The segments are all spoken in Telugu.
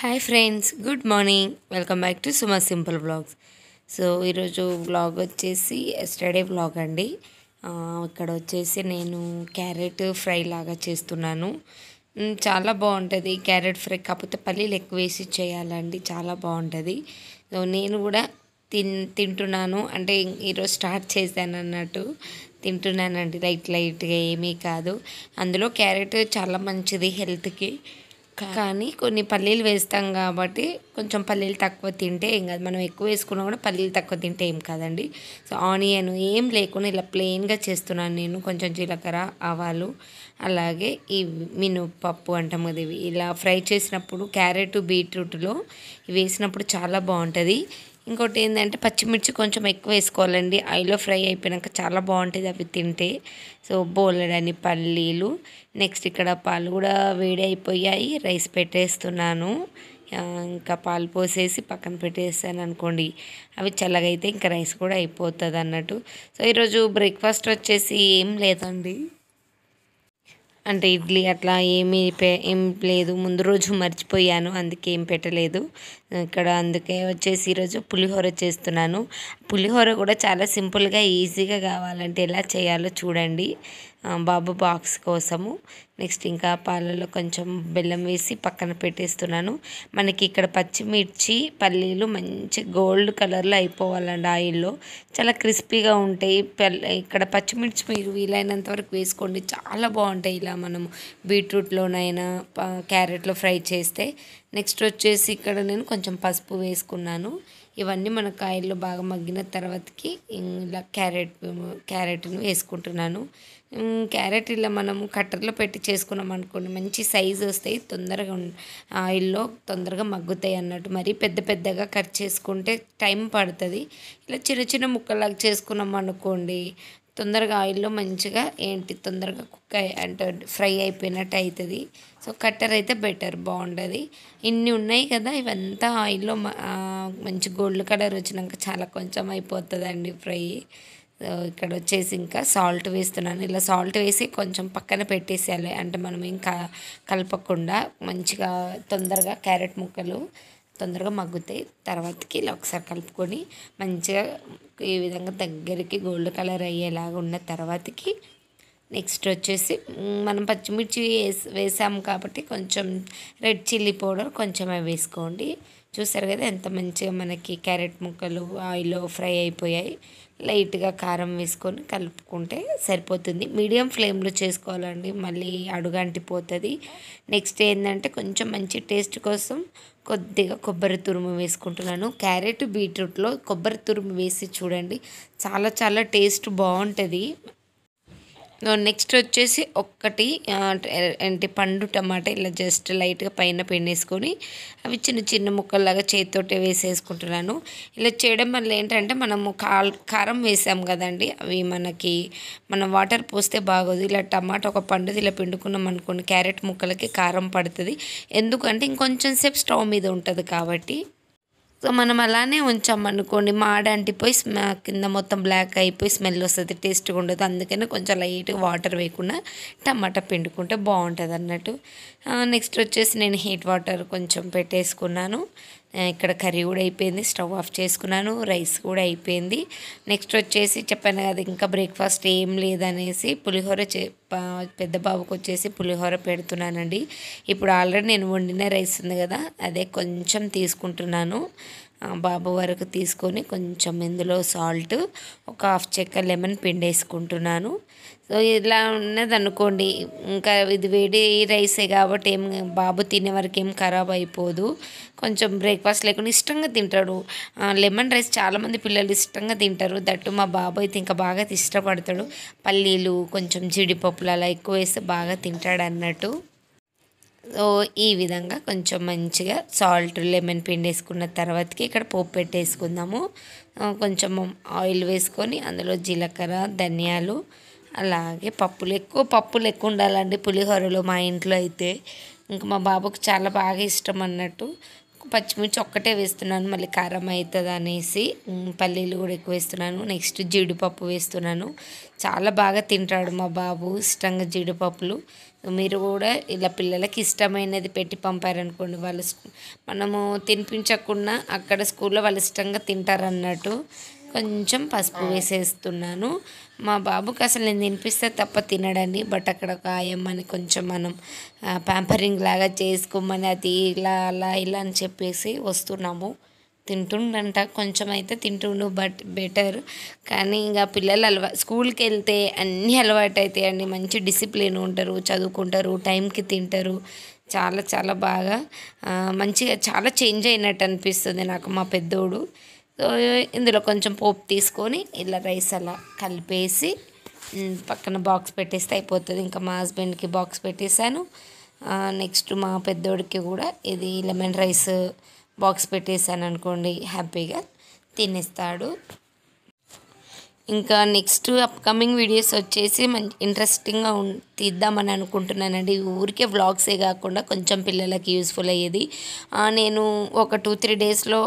hi friends good morning welcome back to Suma simple vlogs so ఈరోజు బ్లాగ్ వచ్చేసి ఎస్టర్డే బ్లాగ్ అండి ఇక్కడ వచ్చేసి నేను క్యారెట్ ఫ్రై లాగా చేస్తున్నాను చాలా బాగుంటుంది క్యారెట్ ఫ్రై కాకపోతే పల్లీలు ఎక్కువ వేసి చేయాలండి చాలా బాగుంటుంది సో నేను కూడా తిన్ తింటున్నాను అంటే ఈరోజు స్టార్ట్ చేశాను అన్నట్టు తింటున్నానండి లైట్ లైట్గా ఏమీ కాదు అందులో క్యారెట్ చాలా మంచిది హెల్త్కి కానీ కొన్ని పల్లీలు వేస్తాం కాబట్టి కొంచెం పల్లీలు తక్కువ తింటే ఏం కాదు మనం ఎక్కువ వేసుకున్నా కూడా పల్లీలు తక్కువ తింటే ఏం కాదండి సో ఆనియన్ ఏం లేకుండా ఇలా ప్లెయిన్గా చేస్తున్నాను నేను కొంచెం జీలకర్ర ఆవాలు అలాగే ఈ మినపప్పు అంటాం కదా ఇవి ఇలా ఫ్రై చేసినప్పుడు క్యారెట్ బీట్రూట్లో వేసినప్పుడు చాలా బాగుంటుంది ఇంకోటి ఏంటంటే పచ్చిమిర్చి కొంచెం ఎక్కువ వేసుకోవాలండి ఆయిల్లో ఫ్రై అయిపోయాక చాలా బాగుంటుంది అవి తింటే సో బోలెడని పల్లీలు నెక్స్ట్ ఇక్కడ పాలు కూడా వేడి అయిపోయాయి రైస్ పెట్టేస్తున్నాను ఇంకా పాలు పోసేసి పక్కన పెట్టేస్తాను అనుకోండి అవి చల్లగైతే ఇంకా రైస్ కూడా అయిపోతుంది అన్నట్టు సో ఈరోజు బ్రేక్ఫాస్ట్ వచ్చేసి ఏం లేదండి అంటే ఇడ్లీ అట్లా ఏమీ ఏం లేదు ముందు రోజు మర్చిపోయాను అందుకే ఏం పెట్టలేదు ఇక్కడ అందుకే వచ్చేసి ఈరోజు పులిహోర చేస్తున్నాను పులిహోర కూడా చాలా సింపుల్గా ఈజీగా కావాలంటే ఎలా చేయాలో చూడండి బాబు బాక్స్ కోసము నెక్స్ట్ ఇంకా పాలలో కొంచెం బెల్లం వేసి పక్కన పెట్టేస్తున్నాను మనకి ఇక్కడ పచ్చిమిర్చి పల్లీలు మంచి గోల్డ్ కలర్లో అయిపోవాలండి ఆయిల్లో చాలా క్రిస్పీగా ఉంటాయి ఇక్కడ పచ్చిమిర్చి మీరు వీలైనంత వరకు వేసుకోండి చాలా బాగుంటాయి ఇలా మనము బీట్రూట్లోనైనా క్యారెట్లో ఫ్రై చేస్తే నెక్స్ట్ వచ్చేసి ఇక్కడ నేను కొంచెం పసుపు వేసుకున్నాను ఇవన్నీ మన కాయల్లో బాగా మగ్గిన తర్వాతకి ఇలా క్యారెట్ క్యారెట్ను వేసుకుంటున్నాను క్యారెట్ ఇలా మనము కట్టర్లో పెట్టి చేసుకున్నాం అనుకోండి మంచి సైజు వస్తాయి తొందరగా ఆయిల్లో తొందరగా మగ్గుతాయి అన్నట్టు మరీ పెద్ద పెద్దగా కట్ చేసుకుంటే టైం పడుతుంది ఇలా చిన్న చిన్న ముక్కలాగా చేసుకున్నాం అనుకోండి తొందరగా ఆయిల్లో మంచిగా ఏంటి తొందరగా కుక్ అయ్యి అంటే ఫ్రై అయిపోయినట్టు అవుతుంది సో కట్టర్ అయితే బెటర్ బాగుంటుంది ఇన్ని ఉన్నాయి కదా ఇవంతా ఆయిల్లో మంచి గోల్డ్ కలర్ వచ్చినాక చాలా కొంచెం అయిపోతుందండి ఫ్రై ఇక్కడ వచ్చేసి ఇంకా సాల్ట్ వేస్తున్నాను ఇలా సాల్ట్ వేసి కొంచెం పక్కన పెట్టేసేయాలి అంటే మనం ఇంకా కలపకుండా మంచిగా తొందరగా క్యారెట్ ముక్కలు తొందరగా మగ్గుతాయి తర్వాతకి ఇలా ఒకసారి కలుపుకొని మంచిగా ఈ విధంగా దగ్గరికి గోల్డ్ కలర్ అయ్యేలాగా ఉన్న తర్వాతకి నెక్స్ట్ వచ్చేసి మనం పచ్చిమిర్చి వేసాము కాబట్టి కొంచెం రెడ్ చిల్లీ పౌడర్ కొంచెమే వేసుకోండి చూసారు కదా ఎంత మంచిగా మనకి క్యారెట్ ముక్కలు ఆయిల్లో ఫ్రై అయిపోయాయి లైట్గా కారం వేసుకొని కలుపుకుంటే సరిపోతుంది మీడియం ఫ్లేమ్లో చేసుకోవాలండి మళ్ళీ అడుగంటిపోతుంది నెక్స్ట్ ఏంటంటే కొంచెం మంచి టేస్ట్ కోసం కొద్దిగా కొబ్బరి తురుము వేసుకుంటున్నాను క్యారెట్ బీట్రూట్లో కొబ్బరి తురుము వేసి చూడండి చాలా చాలా టేస్ట్ బాగుంటుంది నెక్స్ట్ వచ్చేసి ఒక్కటి అంటే పండు టమాటా ఇలా జస్ట్ లైట్గా పైన పిండేసుకొని అవి చిన్న చిన్న ముక్కల్లాగా చేతితోటే వేసేసుకుంటున్నాను ఇలా చేయడం వల్ల ఏంటంటే మనము కారం వేసాం కదండి అవి మనకి మనం వాటర్ పోస్తే బాగోదు ఇలా టమాటా ఒక పండుది ఇలా పిండుకున్నాం అనుకోండి క్యారెట్ ముక్కలకి కారం పడుతుంది ఎందుకంటే ఇంకొంచెం సేపు స్టవ్ మీద ఉంటుంది కాబట్టి సో మనం అలానే ఉంచామనుకోండి మాడ అంటిపోయి కింద మొత్తం బ్లాక్ అయిపోయి స్మెల్ వస్తుంది టేస్ట్గా ఉండదు అందుకని కొంచెం లైట్గా వాటర్ వేయకుండా టమాటా పిండుకుంటే బాగుంటుంది అన్నట్టు నెక్స్ట్ వచ్చేసి నేను హీట్ వాటర్ కొంచెం పెట్టేసుకున్నాను ఇక్కడ కర్రీ కూడా అయిపోయింది స్టవ్ ఆఫ్ చేసుకున్నాను రైస్ కూడా అయిపోయింది నెక్స్ట్ వచ్చేసి చెప్పాను కదా ఇంకా బ్రేక్ఫాస్ట్ ఏం లేదనేసి పులిహోర చే పెద్ద బాబుకు వచ్చేసి పులిహోర పెడుతున్నానండి ఇప్పుడు ఆల్రెడీ నేను వండిన రైస్ ఉంది కదా అదే కొంచెం తీసుకుంటున్నాను బాబు వరకు తీసుకొని కొంచెం ఇందులో సాల్ట్ ఒక హాఫ్ చెక్క లెమన్ పిండేసుకుంటున్నాను సో ఇలా ఉన్నదనుకోండి ఇంకా ఇది వేడి రైసే కాబట్టి ఏం బాబు తినే వరకు ఏం ఖరాబ్ అయిపోదు కొంచెం బ్రేక్ఫాస్ట్ లేకుండా ఇష్టంగా తింటాడు లెమన్ రైస్ చాలామంది పిల్లలు ఇష్టంగా తింటారు దట్టు మా బాబు అయితే ఇంకా బాగా ఇష్టపడతాడు పల్లీలు కొంచెం జీడిపప్పులు అలా ఎక్కువ వేస్తే బాగా తింటాడు అన్నట్టు సో ఈ విధంగా కొంచెం మంచిగా సాల్ట్ లెమన్ పిండి వేసుకున్న తర్వాతకి ఇక్కడ పోపు పెట్టేసుకుందాము కొంచెం ఆయిల్ వేసుకొని అందులో జీలకర్ర ధనియాలు అలాగే పప్పులు ఎక్కువ పప్పులు ఎక్కువ ఉండాలండి పులిహోరలో మా ఇంట్లో అయితే ఇంకా మా బాబుకు చాలా బాగా ఇష్టం అన్నట్టు పచ్చిమిర్చి ఒక్కటే వేస్తున్నాను మళ్ళీ కారం అవుతుంది అనేసి పల్లీలు కూడా ఎక్కువ వేస్తున్నాను నెక్స్ట్ జీడిపప్పు వేస్తున్నాను చాలా బాగా తింటాడు మా బాబు ఇష్టంగా జీడిపప్పులు మీరు కూడా ఇలా పిల్లలకి ఇష్టమైనది పెట్టి పంపారనుకోండి వాళ్ళు మనము తినిపించకుండా అక్కడ స్కూల్లో వాళ్ళు ఇష్టంగా తింటారు అన్నట్టు కొంచెం పసుపు వేసేస్తున్నాను మా బాబుకి అసలు నేను తినిపిస్తే తప్ప తినడండి బట్ అక్కడ ఒక ఆయమ్మని కొంచెం మనం ప్యాంపరింగ్ లాగా చేసుకోమని అది ఇలా అలా ఇలా అని చెప్పేసి వస్తున్నాము తింటుండంట కొంచెం అయితే తింటుండు బట్ బెటర్ కానీ ఇంకా పిల్లలు అలవా స్కూల్కి వెళ్తే అన్నీ అలవాటు అవుతాయండి మంచి డిసిప్లిన్ ఉంటారు చదువుకుంటారు టైంకి తింటారు చాలా చాలా బాగా మంచిగా చాలా చేంజ్ అయినట్టు అనిపిస్తుంది నాకు మా పెద్దోడు ఇందులో కొంచెం పోపు తీసుకొని ఇలా రైస్ అలా కలిపేసి పక్కన బాక్స్ పెట్టేస్తే అయిపోతుంది ఇంకా మా హస్బెండ్కి బాక్స్ పెట్టేశాను నెక్స్ట్ మా పెద్దోడికి కూడా ఇది లెమన్ రైస్ బాక్స్ పెట్టేశాను అనుకోండి హ్యాపీగా తినేస్తాడు ఇంకా నెక్స్ట్ అప్కమింగ్ వీడియోస్ వచ్చేసి మంచి ఇంట్రెస్టింగ్గా తీద్దామని అనుకుంటున్నానండి ఊరికే వ్లాగ్సే కాకుండా కొంచెం పిల్లలకి యూస్ఫుల్ అయ్యేది నేను ఒక టూ త్రీ డేస్లో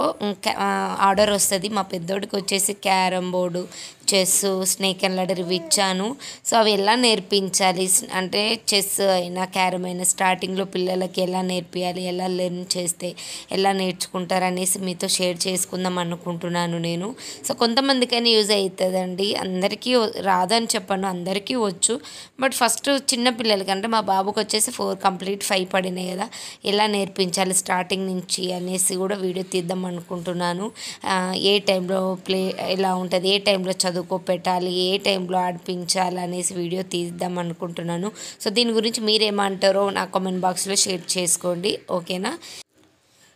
ఆర్డర్ వస్తుంది మా పెద్దోడికి వచ్చేసి carrom board chess snake and ladder ఇవి ఇచ్చాను సో అవి ఎలా నేర్పించాలి అంటే చెస్ అయినా క్యారమ్ అయినా స్టార్టింగ్లో పిల్లలకి ఎలా నేర్పించాలి ఎలా లెర్న్ చేస్తే ఎలా నేర్చుకుంటారు అనేసి మీతో షేర్ చేసుకుందాం అనుకుంటున్నాను నేను సో కొంతమందికైనా యూజ్ అవుతుందండి అందరికీ రాదని చెప్పాను అందరికీ వచ్చు బట్ ఫస్ట్ చిన్న పిల్లలకి అంటే మా బాబుకి వచ్చేసి ఫోర్ కంప్లీట్ ఫైవ్ పడినాయి కదా ఎలా నేర్పించాలి స్టార్టింగ్ నుంచి అనేసి కూడా వీడియో తీద్దాం అనుకుంటున్నాను ఏ టైంలో ప్లే ఎలా ఉంటుంది ఏ టైంలో చదువు చదువుకో పెట్టాలి ఏ టైంలో ఆడిపించాలి అనేసి వీడియో తీద్దాం అనుకుంటున్నాను సో దీని గురించి మీరేమంటారో నా కామెంట్ బాక్స్లో షేర్ చేసుకోండి ఓకేనా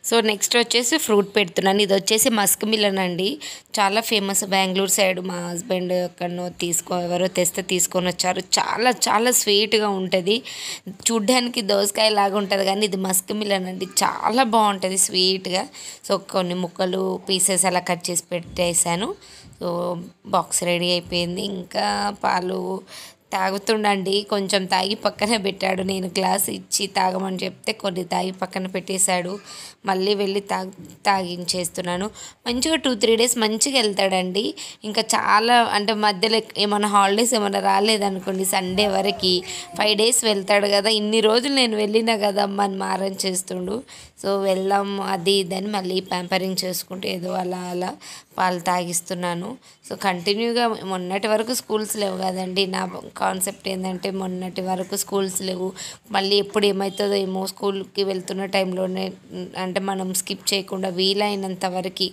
సో నెక్స్ట్ వచ్చేసి ఫ్రూట్ పెడుతున్నాను ఇది వచ్చేసి మస్క్ మిలన్ అండి చాలా ఫేమస్ బెంగళూరు సైడ్ మా హస్బెండ్ ఎక్కడో తీసుకో ఎవరో తెస్తే తీసుకొని వచ్చారు చాలా చాలా స్వీట్గా ఉంటుంది చూడ్డానికి దోసకాయ లాగా ఉంటుంది కానీ ఇది మస్క్ మిలన్ అండి చాలా బాగుంటుంది స్వీట్గా సో కొన్ని ముక్కలు పీసెస్ అలా కట్ చేసి పెట్టేశాను సో బాక్స్ రెడీ అయిపోయింది ఇంకా పాలు తాగుతుండండి కొంచెం తాగి పక్కన పెట్టాడు నేను గ్లాస్ ఇచ్చి తాగమని చెప్తే కొన్ని తాగి పక్కన పెట్టేశాడు మళ్ళీ వెళ్ళి తాగి తాగించేస్తున్నాను మంచిగా టూ త్రీ డేస్ మంచిగా వెళ్తాడండి ఇంకా చాలా అంటే మధ్యలో ఏమైనా హాలిడేస్ ఏమైనా రాలేదనుకోండి సండే వరకు ఫైవ్ డేస్ వెళ్తాడు కదా ఇన్ని రోజులు నేను వెళ్ళినా కదా అమ్మని మారం చేస్తుండు సో వెళ్ళాం అది ఇదని మళ్ళీ ప్యాంపరింగ్ చేసుకుంటూ ఏదో అలా అలా వాళ్ళు తాగిస్తున్నాను సో కంటిన్యూగా మొన్నటి వరకు స్కూల్స్ లేవు కదండి నా కాన్సెప్ట్ ఏంటంటే మొన్నటి వరకు స్కూల్స్ లేవు మళ్ళీ ఎప్పుడు ఏమవుతుందో ఏమో స్కూల్కి వెళ్తున్న టైంలోనే అంటే మనం స్కిప్ చేయకుండా వీలైనంత వరకు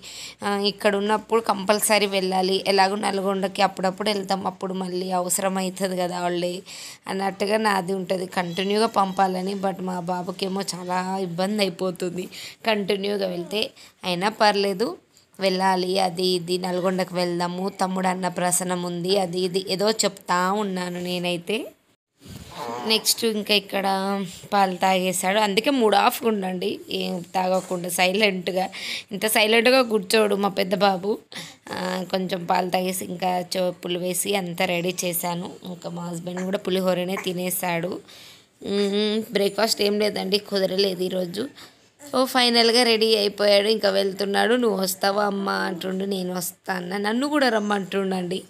ఇక్కడ ఉన్నప్పుడు కంపల్సరీ వెళ్ళాలి ఎలాగో నల్గొండకి అప్పుడప్పుడు వెళ్తాం అప్పుడు మళ్ళీ అవసరం అవుతుంది కదా వాళ్ళే అన్నట్టుగా నాది ఉంటుంది కంటిన్యూగా పంపాలని బట్ మా బాబుకేమో చాలా ఇబ్బంది అయిపోతుంది కంటిన్యూగా వెళ్తే అయినా పర్లేదు వెళ్ళాలి అది ఇది నల్గొండకు వెళ్దాము తమ్ముడు అన్న ప్రసన్నం ఉంది అది ఇది ఏదో చెప్తా ఉన్నాను నేనైతే నెక్స్ట్ ఇంకా ఇక్కడ పాలు తాగేశాడు అందుకే మూడు ఆఫ్ ఉండండి ఏం తాగకుండా సైలెంట్గా ఇంత సైలెంట్గా కూర్చోడు మా పెద్ద బాబు కొంచెం పాలు తాగేసి ఇంకా చెప్పులు వేసి అంతా రెడీ చేశాను ఇంకా మా హస్బెండ్ కూడా పులిహోరనే తినేసాడు బ్రేక్ఫాస్ట్ ఏం లేదండి కుదరలేదు ఈరోజు ఓ ఫైనల్గా రెడీ అయిపోయాడు ఇంకా వెళ్తున్నాడు నువ్వు వస్తావా అమ్మ అంటుండు నేను వస్తాను నన్ను కూడా రమ్మంటుండండి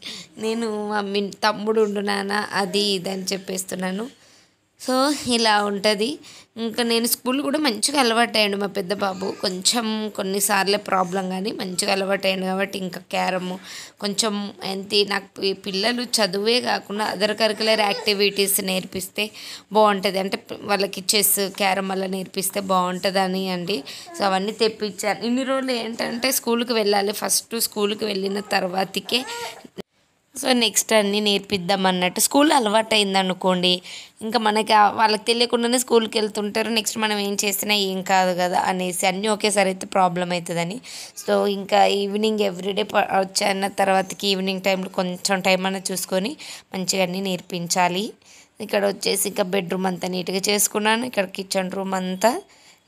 నేను మమ్మీ తమ్ముడు ఉండు నాన్న అది ఇది అని చెప్పేస్తున్నాను సో ఇలా ఉంటుంది ఇంకా నేను స్కూల్ కూడా మంచిగా అలవాటయ్యాడు మా పెద్ద బాబు కొంచెం కొన్నిసార్లు ప్రాబ్లం కానీ మంచిగా అలవాటయ్యాడు కాబట్టి ఇంకా క్యారమ్ కొంచెం ఎంత నాకు పిల్లలు చదువే కాకుండా అదర్ కరికులర్ యాక్టివిటీస్ నేర్పిస్తే బాగుంటుంది అంటే వాళ్ళకి చెస్ క్యారమ్ అలా నేర్పిస్తే బాగుంటుందని అండి సో అవన్నీ తెప్పించాను ఇన్ని రోజులు ఏంటంటే స్కూల్కి వెళ్ళాలి ఫస్ట్ స్కూల్కి వెళ్ళిన తర్వాతకే సో నెక్స్ట్ అన్నీ నేర్పిద్దాం అన్నట్టు స్కూల్ అలవాటు అనుకోండి ఇంకా మనకి వాళ్ళకి తెలియకుండానే స్కూల్కి వెళ్తుంటారు నెక్స్ట్ మనం ఏం చేసినా ఏం కాదు కదా అనేసి అన్నీ ఒకేసారి అయితే ప్రాబ్లం అవుతుందని సో ఇంకా ఈవినింగ్ ఎవ్రీడే వచ్చిన తర్వాతకి ఈవినింగ్ టైంలో కొంచెం టైం అన్నా చూసుకొని మంచిగా అన్నీ నేర్పించాలి ఇక్కడ వచ్చేసి ఇంకా బెడ్రూమ్ అంతా నీట్గా చేసుకున్నాను ఇక్కడ కిచెన్ రూమ్ అంతా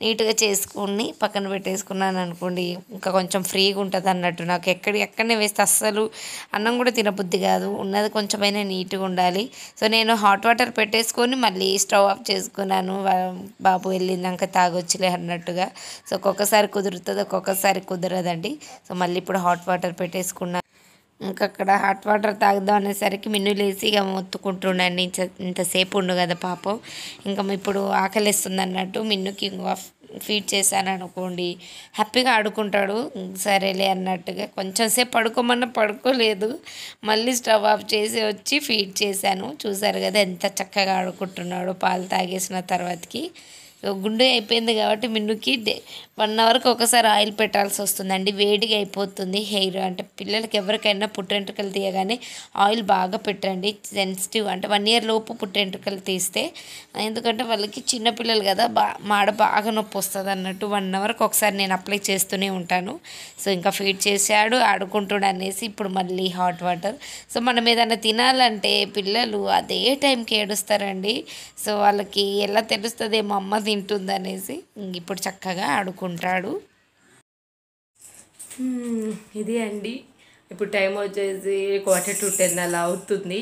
నీట్గా చేసుకుని పక్కన పెట్టేసుకున్నాను అనుకోండి ఇంకా కొంచెం ఫ్రీగా ఉంటుంది అన్నట్టు నాకు ఎక్కడ ఎక్కడనే వేస్తే అస్సలు అన్నం కూడా తినబుద్ధి కాదు ఉన్నది కొంచెమైనా నీట్గా ఉండాలి సో నేను హాట్ వాటర్ పెట్టేసుకొని మళ్ళీ స్టవ్ ఆఫ్ చేసుకున్నాను బాబు వెళ్ళినాక తాగొచ్చులే అన్నట్టుగా సో ఒక్కొక్కసారి కుదురుతుంది ఒక్కొక్కసారి కుదరదండి సో మళ్ళీ ఇప్పుడు హాట్ వాటర్ పెట్టేసుకున్నాను ఇంకా అక్కడ హాట్ వాటర్ తాగుదాం అనేసరికి మిన్ను లేచి ఇక మొత్తుకుంటుండండి ఇంత ఇంతసేపు ఉండు కదా పాపం ఇంకా ఇప్పుడు ఆకలిస్తుంది అన్నట్టు మిన్నుకి ఫీడ్ చేశాను అనుకోండి హ్యాపీగా ఆడుకుంటాడు సరేలే అన్నట్టుగా కొంచెం సేపు పడుకోమన్నా పడుకోలేదు మళ్ళీ స్టవ్ ఆఫ్ చేసి వచ్చి ఫీడ్ చేశాను చూసారు కదా ఎంత చక్కగా ఆడుకుంటున్నాడు పాలు తాగేసిన తర్వాతకి గుండు అయిపోయింది కాబట్టి మిన్నుకి వన్ అవర్కి ఒకసారి ఆయిల్ పెట్టాల్సి వస్తుందండి వేడిగా అయిపోతుంది హెయిర్ అంటే పిల్లలకి ఎవరికైనా పుట్టెంట్రుకలు తీయగానే ఆయిల్ బాగా పెట్టండి సెన్సిటివ్ అంటే వన్ ఇయర్ లోపు పుట్టెంట్రుకలు తీస్తే ఎందుకంటే వాళ్ళకి చిన్నపిల్లలు కదా బా మాడ బాగా నొప్పి వస్తుంది అన్నట్టు వన్ అవర్కి ఒకసారి నేను అప్లై చేస్తూనే ఉంటాను సో ఇంకా ఫీడ్ చేశాడు ఆడుకుంటాడు అనేసి ఇప్పుడు మళ్ళీ హాట్ వాటర్ సో మనం ఏదైనా తినాలంటే పిల్లలు అదే టైంకి ఏడుస్తారండి సో వాళ్ళకి ఎలా తెలుస్తుంది మా అమ్మ తింటుందనేసి ఇప్పుడు చక్కగా ఆడుకుంటాడు ఇది అండి ఇప్పుడు టైం వచ్చేసి క్వార్టర్ టు టెన్ అలా అవుతుంది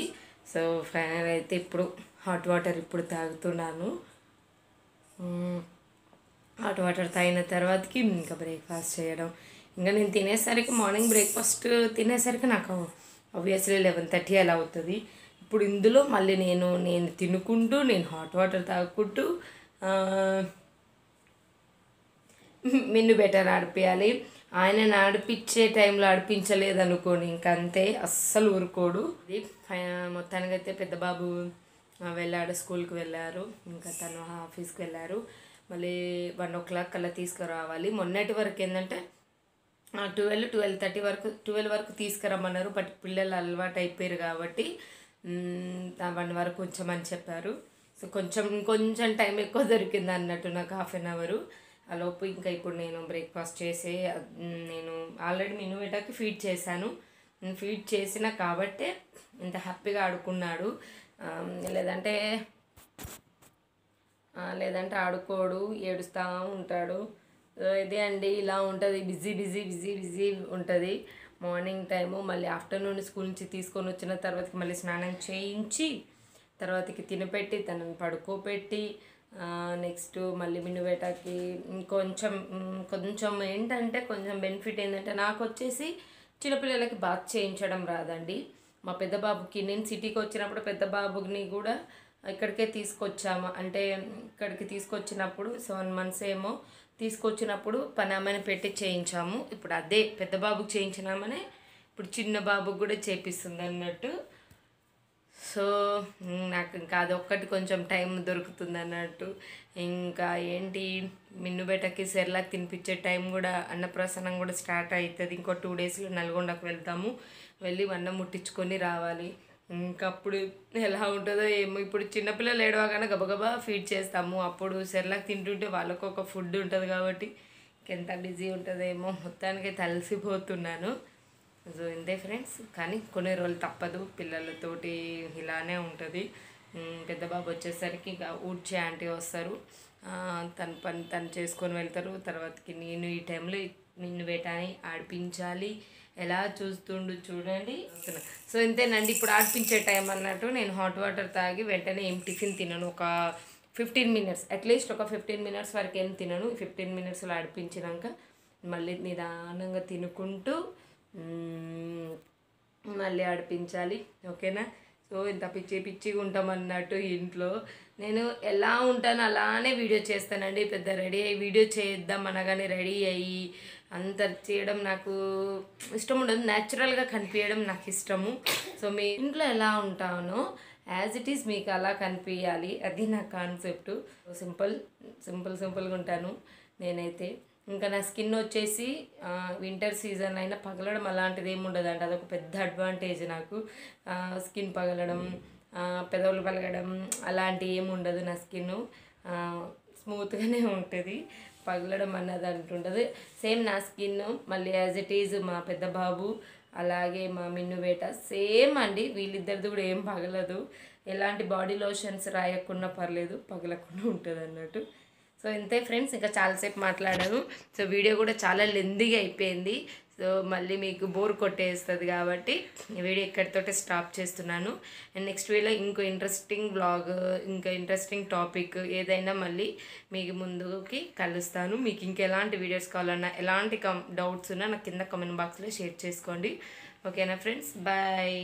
సో ఫైనల్ అయితే ఇప్పుడు హాట్ వాటర్ ఇప్పుడు తాగుతున్నాను హాట్ వాటర్ తాగిన తర్వాతకి ఇంకా బ్రేక్ఫాస్ట్ చేయడం ఇంకా నేను తినేసరికి మార్నింగ్ బ్రేక్ఫాస్ట్ తినేసరికి నాకు ఆబ్వియస్లీ లెవెన్ థర్టీ అలా అవుతుంది ఇప్పుడు ఇందులో మళ్ళీ నేను నేను తినుకుంటూ నేను హాట్ వాటర్ తాగుకుంటూ మిన్ను బెటర్ ఆడిపియాలి ఆయన నడిపించే టైంలో ఆడిపించలేదనుకోని ఇంకంతే అస్సలు ఊరుకోడు అయితే పెద్ద బాబు వెళ్ళాడు స్కూల్కి వెళ్ళారు ఇంకా తను ఆఫీస్కి వెళ్ళారు మళ్ళీ వన్ ఓ క్లాక్ కల్లా తీసుకురావాలి మొన్నటి వరకు ఏంటంటే ట్వెల్వ్ ట్వెల్వ్ థర్టీ వరకు ట్వెల్వ్ వరకు తీసుకురమ్మన్నారు బట్ పిల్లలు అలవాటు అయిపోయారు కాబట్టి వన్ వరకు ఉంచమని చెప్పారు సో కొంచెం కొంచెం టైం ఎక్కువ దొరికింది అన్నట్టు నాకు హాఫ్ అన్ అవరు లోపు ఇంకా ఇప్పుడు నేను బ్రేక్ఫాస్ట్ చేసే నేను ఆల్రెడీ మినువేటకి ఫీడ్ చేశాను ఫీడ్ చేసిన కాబట్టే ఇంత హ్యాపీగా ఆడుకున్నాడు లేదంటే లేదంటే ఆడుకోడు ఏడుస్తూ ఉంటాడు ఇదే అండి ఇలా ఉంటుంది బిజీ బిజీ బిజీ బిజీ ఉంటుంది మార్నింగ్ టైము మళ్ళీ ఆఫ్టర్నూన్ స్కూల్ నుంచి తీసుకొని వచ్చిన తర్వాత మళ్ళీ స్నానం చేయించి తర్వాతకి తినపెట్టి తనని పడుకోపెట్టి నెక్స్ట్ మళ్ళీ మిన్నువేటకి కొంచెం కొంచెం ఏంటంటే కొంచెం బెనిఫిట్ ఏంటంటే నాకు వచ్చేసి చిన్నపిల్లలకి బాత్ చేయించడం రాదండి మా పెద్ద బాబుకి నేను సిటీకి వచ్చినప్పుడు పెద్ద బాబుని కూడా ఇక్కడికే తీసుకొచ్చాము అంటే ఇక్కడికి తీసుకొచ్చినప్పుడు సెవెన్ మంత్స్ ఏమో తీసుకొచ్చినప్పుడు పనామని పెట్టి చేయించాము ఇప్పుడు అదే పెద్ద బాబుకి చేయించినామనే ఇప్పుడు చిన్న బాబుకి కూడా చేపిస్తుంది అన్నట్టు సో నాకు ఇంకా అదొక్కటి కొంచెం టైం దొరుకుతుంది అన్నట్టు ఇంకా ఏంటి మిన్ను బెటకి సెర్లాక్ తినిపించే టైం కూడా అన్నప్రసన్నం కూడా స్టార్ట్ అవుతుంది ఇంకో టూ డేస్లో నల్గొండకు వెళ్తాము వెళ్ళి అన్నం ముట్టించుకొని రావాలి ఇంకప్పుడు ఎలా ఉంటుందో ఏమో ఇప్పుడు చిన్నపిల్లలు ఏడవగానే గబగబా ఫీడ్ చేస్తాము అప్పుడు సెర్లాక్ తింటుంటే వాళ్ళకు ఒక ఫుడ్ ఉంటుంది కాబట్టి ఎంత బిజీ ఉంటుందేమో మొత్తానికి తలసిపోతున్నాను సో ఇంతే ఫ్రెండ్స్ కానీ కొన్ని రోజులు తప్పదు పిల్లలతోటి ఇలానే ఉంటుంది పెద్ద బాబు వచ్చేసరికి ఇక ఊడ్చే ఆంటీ వస్తారు తన పని తను చేసుకొని వెళ్తారు తర్వాతకి నేను ఈ టైంలో నిన్ను పెట్టాలి ఆడిపించాలి ఎలా చూస్తుండు చూడండి సో ఇంతేనండి ఇప్పుడు ఆడిపించే టైం అన్నట్టు నేను హాట్ వాటర్ తాగి వెంటనే ఏం టిఫిన్ తినను ఒక ఫిఫ్టీన్ మినిట్స్ అట్లీస్ట్ ఒక ఫిఫ్టీన్ మినిట్స్ వరకు ఏం తినను ఫిఫ్టీన్ మినిట్స్లో ఆడిపించినాక మళ్ళీ నిదానంగా తినుకుంటూ మళ్ళీ ఆడిపించాలి ఓకేనా సో ఇంత పిచ్చి పిచ్చిగా ఉంటామన్నట్టు ఇంట్లో నేను ఎలా ఉంటానో అలానే వీడియో చేస్తానండి పెద్ద రెడీ అయ్యి వీడియో చేద్దాం అనగానే రెడీ అయ్యి అంత చేయడం నాకు ఇష్టం ఉండదు న్యాచురల్గా కనిపించడం నాకు ఇష్టము సో మీ ఇంట్లో ఎలా ఉంటానో యాజ్ ఇట్ ఈస్ మీకు అలా కనిపించాలి అది నా కాన్సెప్ట్ సింపుల్ సింపుల్ సింపుల్గా ఉంటాను నేనైతే ఇంకా నా స్కిన్ వచ్చేసి వింటర్ సీజన్ అయినా పగలడం అలాంటిది ఏమి ఉండదండి అదొక పెద్ద అడ్వాంటేజ్ నాకు స్కిన్ పగలడం పెదవులు పగలడం అలాంటి ఏమి ఉండదు నా స్కిన్ స్మూత్గానే ఉంటుంది పగలడం అన్నది అంటుండదు సేమ్ నా స్కిన్ మళ్ళీ యాజ్ ఇట్ ఈజ్ మా పెద్ద బాబు అలాగే మా మిన్ను వేట సేమ్ అండి వీళ్ళిద్దరిది కూడా ఏం పగలదు ఎలాంటి బాడీ లోషన్స్ రాయకుండా పర్లేదు పగలకుండా ఉంటుంది అన్నట్టు సో ఇంతే ఫ్రెండ్స్ ఇంకా చాలాసేపు మాట్లాడాను సో వీడియో కూడా చాలా లెందీగా అయిపోయింది సో మళ్ళీ మీకు బోర్ కొట్టేస్తుంది కాబట్టి వీడియో ఇక్కడితోటే స్టాప్ చేస్తున్నాను అండ్ నెక్స్ట్ వీలో ఇంకో ఇంట్రెస్టింగ్ బ్లాగ్ ఇంకా ఇంట్రెస్టింగ్ టాపిక్ ఏదైనా మళ్ళీ మీకు ముందుకి కలుస్తాను మీకు ఇంకెలాంటి వీడియోస్ కావాలన్నా ఎలాంటి కం డౌట్స్ ఉన్నా నాకు కింద కమెంట్ బాక్స్లో షేర్ చేసుకోండి ఓకేనా ఫ్రెండ్స్ బాయ్